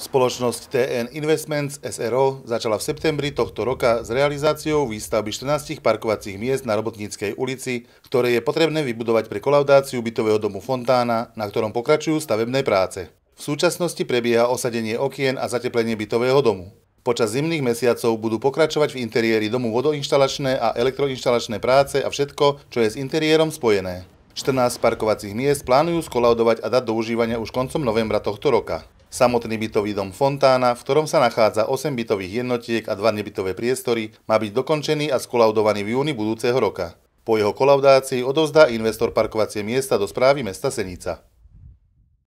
Spoločnosť TN Investments SRO začala v septembri tohto roka s realizáciou výstavby 14 parkovacích miest na Robotníckej ulici, ktoré je potrebné vybudovať pre kolaudáciu bytového domu Fontána, na ktorom pokračujú stavebné práce. V súčasnosti prebieha osadenie okien a zateplenie bytového domu. Počas zimných mesiacov budú pokračovať v interiéri domu vodoinštalačné a elektroinštalačné práce a všetko, čo je s interiérom spojené. 14 parkovacích miest plánujú skolaudovať a dať do užívania už koncom novembra tohto roka. Samotný bytový dom Fontána, v ktorom sa nachádza 8 bytových jednotiek a 2 nebytové priestory, má byť dokončený a skolaudovaný v júni budúceho roka. Po jeho kolaudácii odovzdá investor parkovacie miesta do správy mesta Senica.